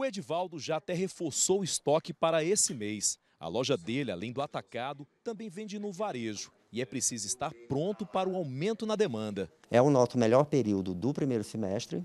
O Edivaldo já até reforçou o estoque para esse mês. A loja dele, além do atacado, também vende no varejo e é preciso estar pronto para o aumento na demanda. É o nosso melhor período do primeiro semestre,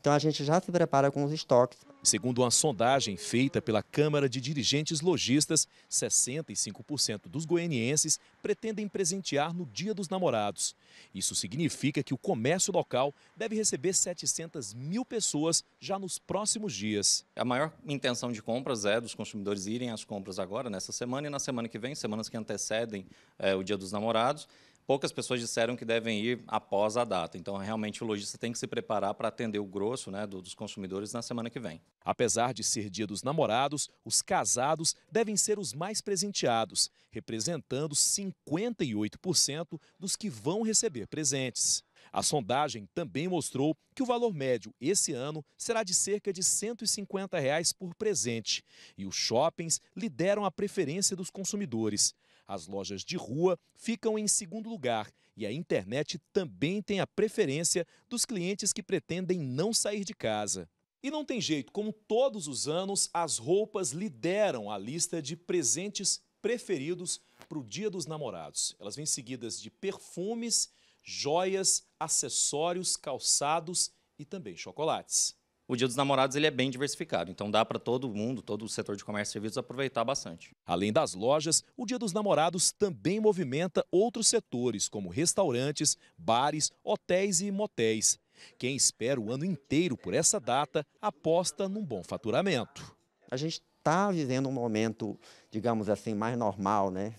então a gente já se prepara com os estoques. Segundo uma sondagem feita pela Câmara de Dirigentes Logistas, 65% dos goianienses pretendem presentear no Dia dos Namorados. Isso significa que o comércio local deve receber 700 mil pessoas já nos próximos dias. A maior intenção de compras é dos consumidores irem às compras agora, nessa semana e na semana que vem, semanas que antecedem é, o Dia dos Namorados poucas pessoas disseram que devem ir após a data. Então, realmente, o lojista tem que se preparar para atender o grosso né, dos consumidores na semana que vem. Apesar de ser dia dos namorados, os casados devem ser os mais presenteados, representando 58% dos que vão receber presentes. A sondagem também mostrou que o valor médio esse ano será de cerca de R$ 150 reais por presente e os shoppings lideram a preferência dos consumidores. As lojas de rua ficam em segundo lugar e a internet também tem a preferência dos clientes que pretendem não sair de casa. E não tem jeito, como todos os anos, as roupas lideram a lista de presentes preferidos para o Dia dos Namorados. Elas vêm seguidas de perfumes joias, acessórios, calçados e também chocolates. O Dia dos Namorados ele é bem diversificado, então dá para todo mundo, todo o setor de comércio e serviços aproveitar bastante. Além das lojas, o Dia dos Namorados também movimenta outros setores, como restaurantes, bares, hotéis e motéis. Quem espera o ano inteiro por essa data aposta num bom faturamento. A gente está vivendo um momento, digamos assim, mais normal, né,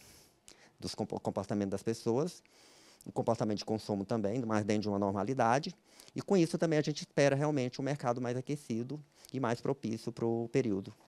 dos comportamentos das pessoas o comportamento de consumo também, mas dentro de uma normalidade. E com isso também a gente espera realmente um mercado mais aquecido e mais propício para o período.